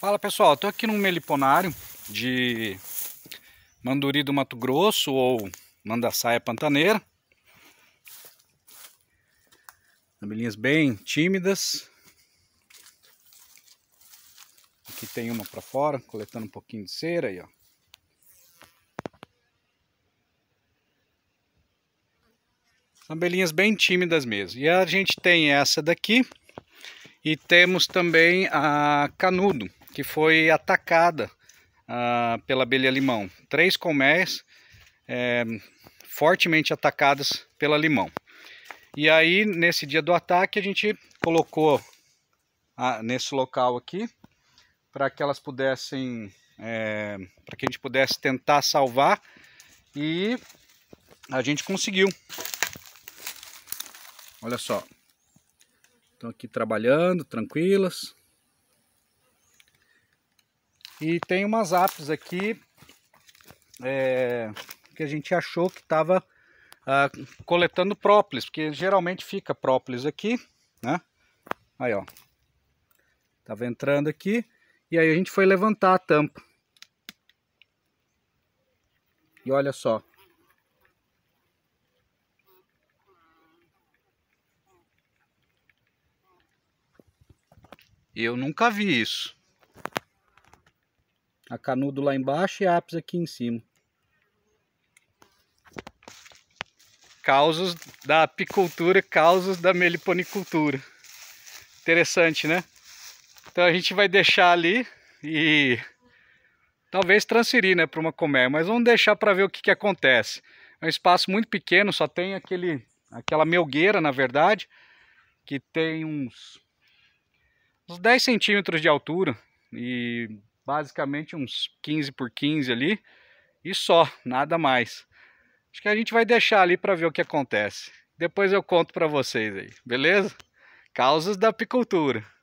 Fala pessoal, estou aqui num meliponário de Manduri do Mato Grosso ou Mandaçaia Pantaneira. Abelhinhas bem tímidas. Aqui tem uma para fora, coletando um pouquinho de cera aí, ó. Abelhinhas bem tímidas mesmo. E a gente tem essa daqui e temos também a canudo que foi atacada ah, pela abelha limão. Três colmeias é, fortemente atacadas pela limão. E aí, nesse dia do ataque, a gente colocou a, ah, nesse local aqui para que elas pudessem, é, para que a gente pudesse tentar salvar e a gente conseguiu. Olha só, estão aqui trabalhando, tranquilas. E tem umas apps aqui é, que a gente achou que estava ah, coletando própolis, porque geralmente fica própolis aqui, né? Aí, ó. Tava entrando aqui e aí a gente foi levantar a tampa. E olha só. Eu nunca vi isso. A canudo lá embaixo e a ápice aqui em cima. Causos da apicultura, causos da meliponicultura. Interessante, né? Então a gente vai deixar ali e talvez transferir né, para uma colmeia, mas vamos deixar para ver o que, que acontece. É um espaço muito pequeno, só tem aquele, aquela melgueira, na verdade, que tem uns, uns 10 centímetros de altura e basicamente uns 15 por 15 ali e só, nada mais. Acho que a gente vai deixar ali para ver o que acontece. Depois eu conto para vocês aí, beleza? Causas da apicultura.